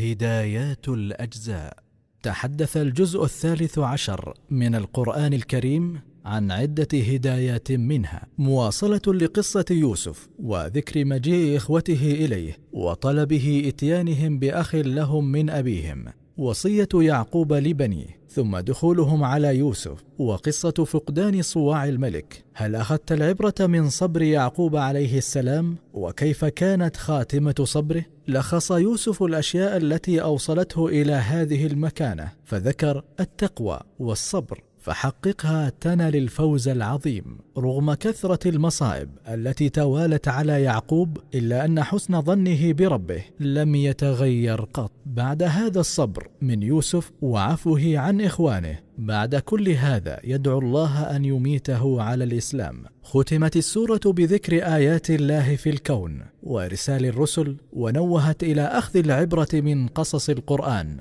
هدايات الاجزاء تحدث الجزء الثالث عشر من القران الكريم عن عده هدايات منها مواصله لقصه يوسف وذكر مجيء اخوته اليه وطلبه اتيانهم باخ لهم من ابيهم وصيه يعقوب لبنيه ثم دخولهم على يوسف وقصه فقدان صواع الملك هل اخذت العبره من صبر يعقوب عليه السلام وكيف كانت خاتمه صبره لخص يوسف الاشياء التي اوصلته الى هذه المكانه فذكر التقوى والصبر فحققها تنل الفوز العظيم رغم كثرة المصائب التي توالت على يعقوب إلا أن حسن ظنه بربه لم يتغير قط بعد هذا الصبر من يوسف وعفوه عن إخوانه بعد كل هذا يدعو الله أن يميته على الإسلام ختمت السورة بذكر آيات الله في الكون وإرسال الرسل ونوهت إلى أخذ العبرة من قصص القرآن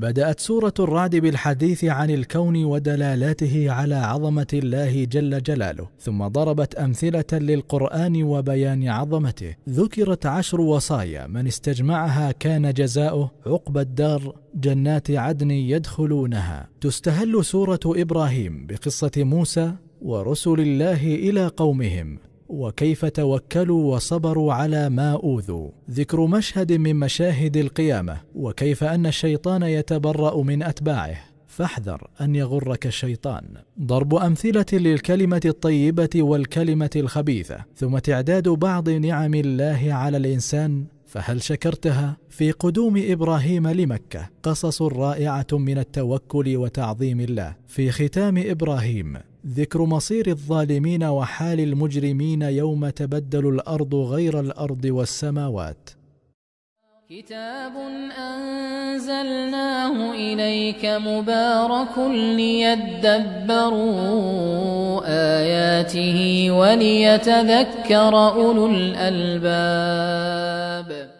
بدات سوره الرعد بالحديث عن الكون ودلالاته على عظمه الله جل جلاله ثم ضربت امثله للقران وبيان عظمته ذكرت عشر وصايا من استجمعها كان جزاؤه عقب الدار جنات عدن يدخلونها تستهل سوره ابراهيم بقصه موسى ورسل الله الى قومهم وكيف توكلوا وصبروا على ما اوذوا ذكر مشهد من مشاهد القيامه وكيف ان الشيطان يتبرا من اتباعه فاحذر ان يغرك الشيطان ضرب امثله للكلمه الطيبه والكلمه الخبيثه ثم تعداد بعض نعم الله على الانسان فهل شكرتها في قدوم ابراهيم لمكه قصص رائعه من التوكل وتعظيم الله في ختام ابراهيم ذكر مصير الظالمين وحال المجرمين يوم تبدل الارض غير الارض والسماوات كتاب انزلناه اليك مبارك ليدبروا اياته وليتذكر اولو الالباب